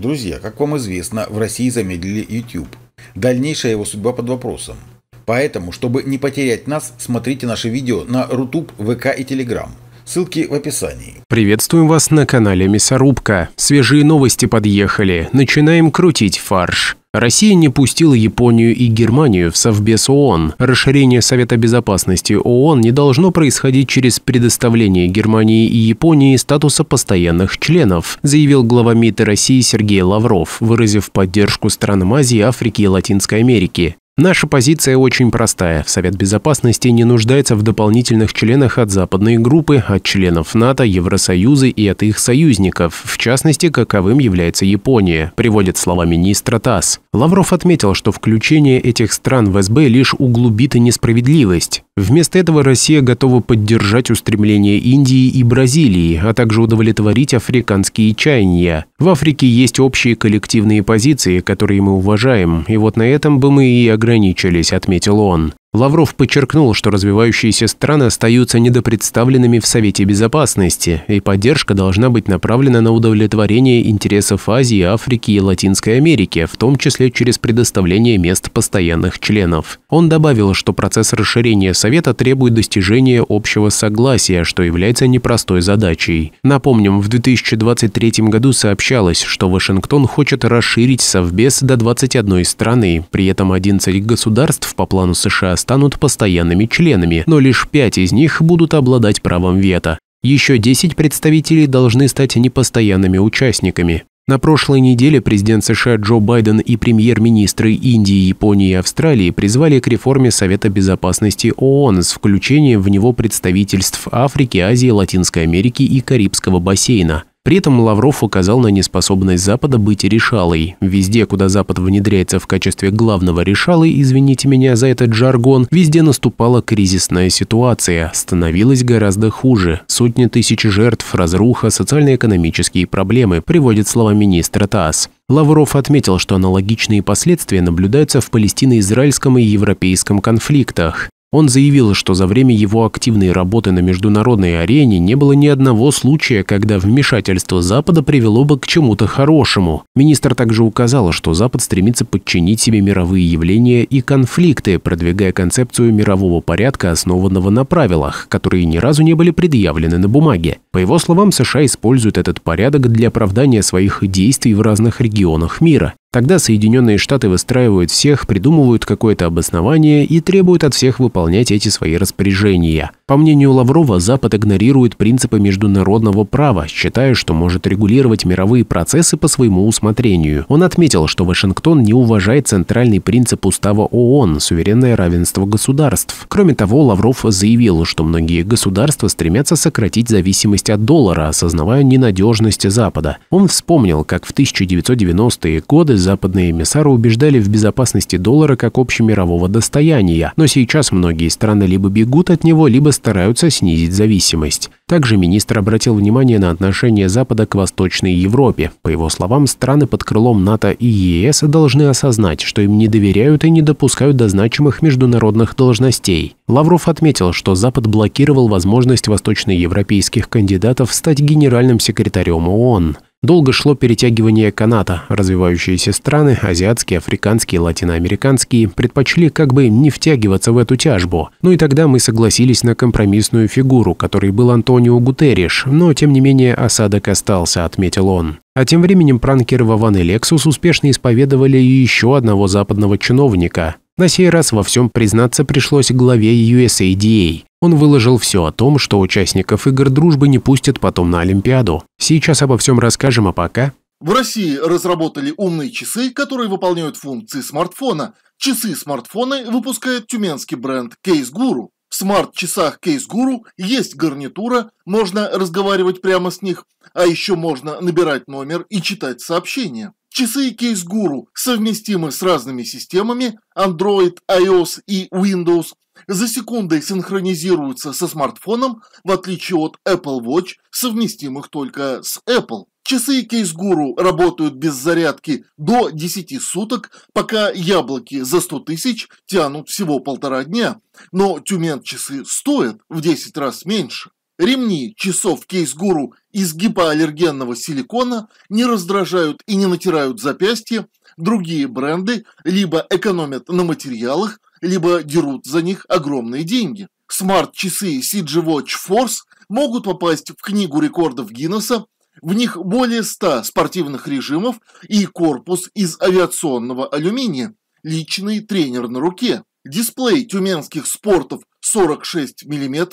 Друзья, как вам известно, в России замедлили YouTube. Дальнейшая его судьба под вопросом. Поэтому, чтобы не потерять нас, смотрите наши видео на Рутуб, ВК и Телеграм. Ссылки в описании. Приветствуем вас на канале Мясорубка. Свежие новости подъехали. Начинаем крутить фарш. Россия не пустила Японию и Германию в Совбез ООН. Расширение Совета Безопасности ООН не должно происходить через предоставление Германии и Японии статуса постоянных членов, заявил глава МИД России Сергей Лавров, выразив поддержку странам Азии, Африки и Латинской Америки. Наша позиция очень простая. Совет Безопасности не нуждается в дополнительных членах от западной группы, от членов НАТО, Евросоюза и от их союзников, в частности, каковым является Япония, приводит слова министра ТАСС. Лавров отметил, что включение этих стран в СБ лишь углубит несправедливость. Вместо этого Россия готова поддержать устремления Индии и Бразилии, а также удовлетворить африканские чаяния. В Африке есть общие коллективные позиции, которые мы уважаем, и вот на этом бы мы и ограничились, отметил он. Лавров подчеркнул, что развивающиеся страны остаются недопредставленными в Совете Безопасности, и поддержка должна быть направлена на удовлетворение интересов Азии, Африки и Латинской Америки, в том числе через предоставление мест постоянных членов. Он добавил, что процесс расширения Совета требует достижения общего согласия, что является непростой задачей. Напомним, в 2023 году сообщалось, что Вашингтон хочет расширить Совбез до 21 страны, при этом 11 государств по плану США станут постоянными членами, но лишь пять из них будут обладать правом вето. Еще 10 представителей должны стать непостоянными участниками. На прошлой неделе президент США Джо Байден и премьер-министры Индии, Японии и Австралии призвали к реформе Совета безопасности ООН с включением в него представительств Африки, Азии, Латинской Америки и Карибского бассейна. При этом Лавров указал на неспособность Запада быть решалой. Везде, куда Запад внедряется в качестве главного решалы, извините меня за этот жаргон, везде наступала кризисная ситуация, становилась гораздо хуже. Сотни тысяч жертв, разруха, социально-экономические проблемы, приводит слова министра ТАСС. Лавров отметил, что аналогичные последствия наблюдаются в палестино-израильском и европейском конфликтах. Он заявил, что за время его активной работы на международной арене не было ни одного случая, когда вмешательство Запада привело бы к чему-то хорошему. Министр также указал, что Запад стремится подчинить себе мировые явления и конфликты, продвигая концепцию мирового порядка, основанного на правилах, которые ни разу не были предъявлены на бумаге. По его словам, США используют этот порядок для оправдания своих действий в разных регионах мира. Тогда Соединенные Штаты выстраивают всех, придумывают какое-то обоснование и требуют от всех выполнять эти свои распоряжения. По мнению Лаврова, Запад игнорирует принципы международного права, считая, что может регулировать мировые процессы по своему усмотрению. Он отметил, что Вашингтон не уважает центральный принцип устава ООН – суверенное равенство государств. Кроме того, Лавров заявил, что многие государства стремятся сократить зависимость от доллара, осознавая ненадежность Запада. Он вспомнил, как в 1990-е годы западные эмиссары убеждали в безопасности доллара как общемирового достояния, но сейчас многие страны либо бегут от него, либо стараются снизить зависимость. Также министр обратил внимание на отношение Запада к Восточной Европе. По его словам, страны под крылом НАТО и ЕС должны осознать, что им не доверяют и не допускают до значимых международных должностей. Лавров отметил, что Запад блокировал возможность восточноевропейских кандидатов стать генеральным секретарем ООН. Долго шло перетягивание каната. Развивающиеся страны, азиатские, африканские, латиноамериканские, предпочли как бы не втягиваться в эту тяжбу. Ну и тогда мы согласились на компромиссную фигуру, которой был Антонио Гутерриш, но тем не менее осадок остался, отметил он. А тем временем пранкеры Вован и Лексус успешно исповедовали еще одного западного чиновника. На сей раз во всем признаться пришлось главе USADA. Он выложил все о том, что участников игр дружбы не пустят потом на Олимпиаду. Сейчас обо всем расскажем, а пока... В России разработали умные часы, которые выполняют функции смартфона. Часы-смартфоны выпускает тюменский бренд Case Guru. В смарт-часах Case Guru есть гарнитура, можно разговаривать прямо с них, а еще можно набирать номер и читать сообщения. Часы и кейс совместимы с разными системами Android, iOS и Windows, за секунды синхронизируются со смартфоном, в отличие от Apple Watch, совместимых только с Apple. Часы Case Guru работают без зарядки до 10 суток, пока яблоки за 100 тысяч тянут всего полтора дня. Но тюмен часы стоят в 10 раз меньше. Ремни часов кейс-гуру из гипоаллергенного силикона не раздражают и не натирают запястье. другие бренды либо экономят на материалах, либо дерут за них огромные деньги. Смарт-часы CG Watch Force могут попасть в книгу рекордов Гиннесса, в них более 100 спортивных режимов и корпус из авиационного алюминия, личный тренер на руке. Дисплей тюменских спортов 46 мм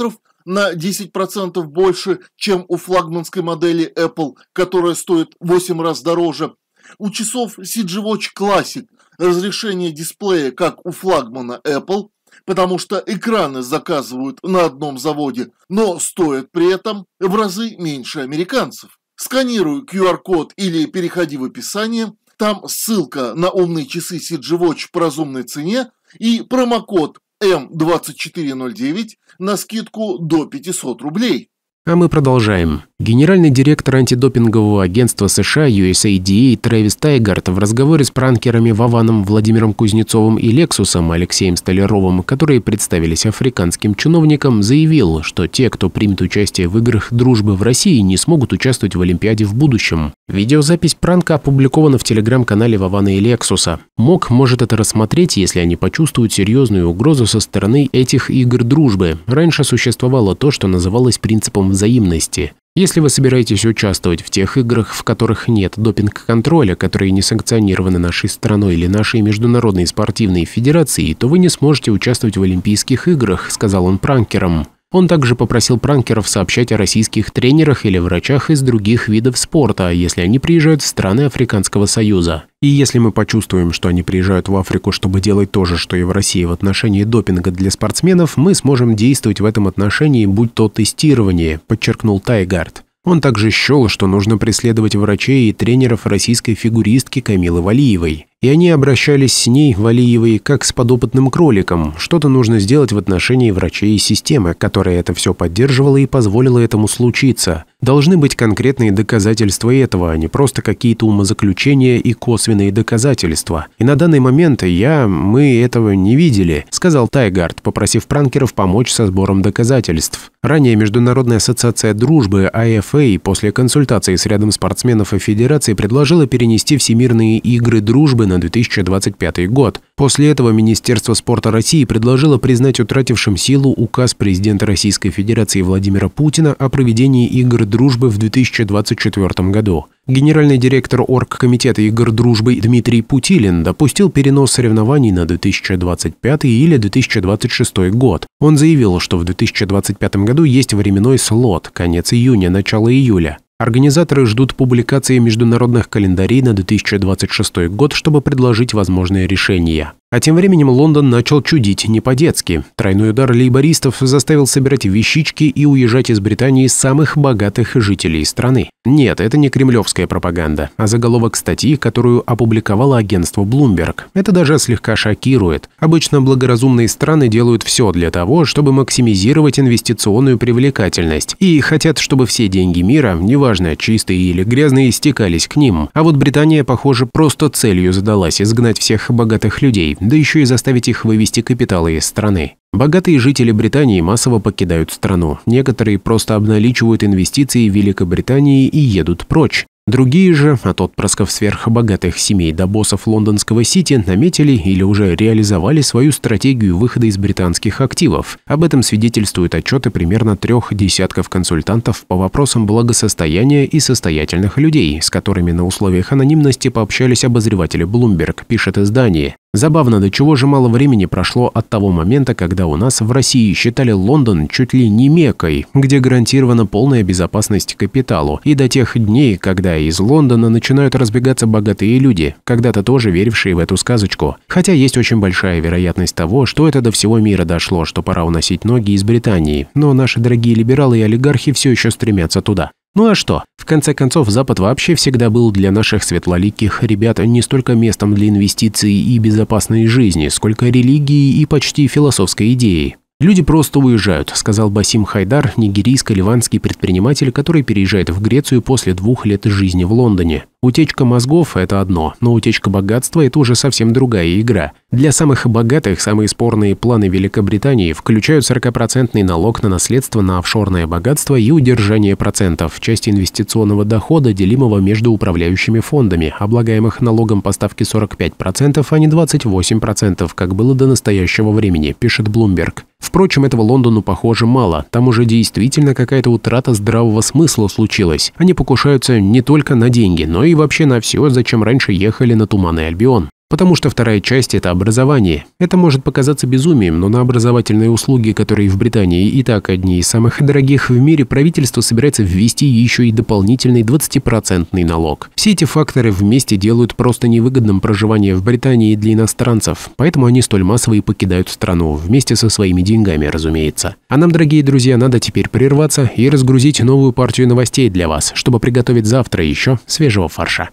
на 10% больше, чем у флагманской модели Apple, которая стоит 8 раз дороже. У часов CG Watch Classic разрешение дисплея, как у флагмана Apple, потому что экраны заказывают на одном заводе, но стоят при этом в разы меньше американцев. Сканируй QR-код или переходи в описание, там ссылка на умные часы CG Watch по разумной цене и промокод М2409 на скидку до 500 рублей. А мы продолжаем. Генеральный директор антидопингового агентства США USADA Трэвис Тайгард в разговоре с пранкерами Вованом Владимиром Кузнецовым и Лексусом Алексеем Столяровым, которые представились африканским чиновникам, заявил, что те, кто примет участие в играх дружбы в России, не смогут участвовать в Олимпиаде в будущем. Видеозапись пранка опубликована в телеграм-канале Вавана и Лексуса. МОК может это рассмотреть, если они почувствуют серьезную угрозу со стороны этих игр дружбы. Раньше существовало то, что называлось принципом взаимности. Если вы собираетесь участвовать в тех играх, в которых нет допинг-контроля, которые не санкционированы нашей страной или нашей международной спортивной федерацией, то вы не сможете участвовать в Олимпийских играх, сказал он пранкерам. Он также попросил пранкеров сообщать о российских тренерах или врачах из других видов спорта, если они приезжают в страны Африканского Союза. И если мы почувствуем, что они приезжают в Африку, чтобы делать то же, что и в России в отношении допинга для спортсменов, мы сможем действовать в этом отношении, будь то тестирование, подчеркнул Тайгард. Он также счел, что нужно преследовать врачей и тренеров российской фигуристки Камилы Валиевой и они обращались с ней, Валиевой, как с подопытным кроликом. Что-то нужно сделать в отношении врачей и системы, которая это все поддерживала и позволила этому случиться. Должны быть конкретные доказательства этого, а не просто какие-то умозаключения и косвенные доказательства. И на данный момент я, мы этого не видели, сказал Тайгард, попросив пранкеров помочь со сбором доказательств. Ранее Международная ассоциация дружбы IFA а а, после консультации с рядом спортсменов и федерации предложила перенести Всемирные игры дружбы на 2025 год. После этого Министерство спорта России предложило признать утратившим силу указ президента Российской Федерации Владимира Путина о проведении игр дружбы в 2024 году. Генеральный директор Оргкомитета игр дружбы Дмитрий Путилин допустил перенос соревнований на 2025 или 2026 год. Он заявил, что в 2025 году есть временной слот – конец июня, начало июля. Организаторы ждут публикации международных календарей на 2026 год, чтобы предложить возможные решения. А тем временем Лондон начал чудить не по-детски. Тройной удар лейбористов заставил собирать вещички и уезжать из Британии самых богатых жителей страны. Нет, это не кремлевская пропаганда, а заголовок статьи, которую опубликовало агентство Bloomberg. Это даже слегка шокирует. Обычно благоразумные страны делают все для того, чтобы максимизировать инвестиционную привлекательность и хотят, чтобы все деньги мира, неважно, неважно, чистые или грязные, стекались к ним. А вот Британия, похоже, просто целью задалась изгнать всех богатых людей, да еще и заставить их вывести капиталы из страны. Богатые жители Британии массово покидают страну. Некоторые просто обналичивают инвестиции Великобритании и едут прочь. Другие же, от отпрысков сверхбогатых семей до боссов лондонского Сити, наметили или уже реализовали свою стратегию выхода из британских активов. Об этом свидетельствуют отчеты примерно трех десятков консультантов по вопросам благосостояния и состоятельных людей, с которыми на условиях анонимности пообщались обозреватели Bloomberg, пишет издание. Забавно, до чего же мало времени прошло от того момента, когда у нас в России считали Лондон чуть ли не мекой, где гарантирована полная безопасность капиталу, и до тех дней, когда из Лондона начинают разбегаться богатые люди, когда-то тоже верившие в эту сказочку. Хотя есть очень большая вероятность того, что это до всего мира дошло, что пора уносить ноги из Британии, но наши дорогие либералы и олигархи все еще стремятся туда. Ну а что? конце концов, Запад вообще всегда был для наших светлоликих ребят не столько местом для инвестиций и безопасной жизни, сколько религии и почти философской идеи. Люди просто уезжают, сказал Басим Хайдар, нигерийско-ливанский предприниматель, который переезжает в Грецию после двух лет жизни в Лондоне. Утечка мозгов – это одно, но утечка богатства – это уже совсем другая игра. Для самых богатых самые спорные планы Великобритании включают 40-процентный налог на наследство на офшорное богатство и удержание процентов, части инвестиционного дохода, делимого между управляющими фондами, облагаемых налогом по ставке 45%, а не 28%, как было до настоящего времени, пишет Bloomberg. Впрочем, этого Лондону, похоже, мало. Там уже действительно какая-то утрата здравого смысла случилась. Они покушаются не только на деньги, но и вообще на все, зачем раньше ехали на Туманный Альбион. Потому что вторая часть – это образование. Это может показаться безумием, но на образовательные услуги, которые в Британии и так одни из самых дорогих в мире, правительство собирается ввести еще и дополнительный 20-процентный налог. Все эти факторы вместе делают просто невыгодным проживание в Британии для иностранцев, поэтому они столь массово и покидают страну, вместе со своими деньгами, разумеется. А нам, дорогие друзья, надо теперь прерваться и разгрузить новую партию новостей для вас, чтобы приготовить завтра еще свежего фарша.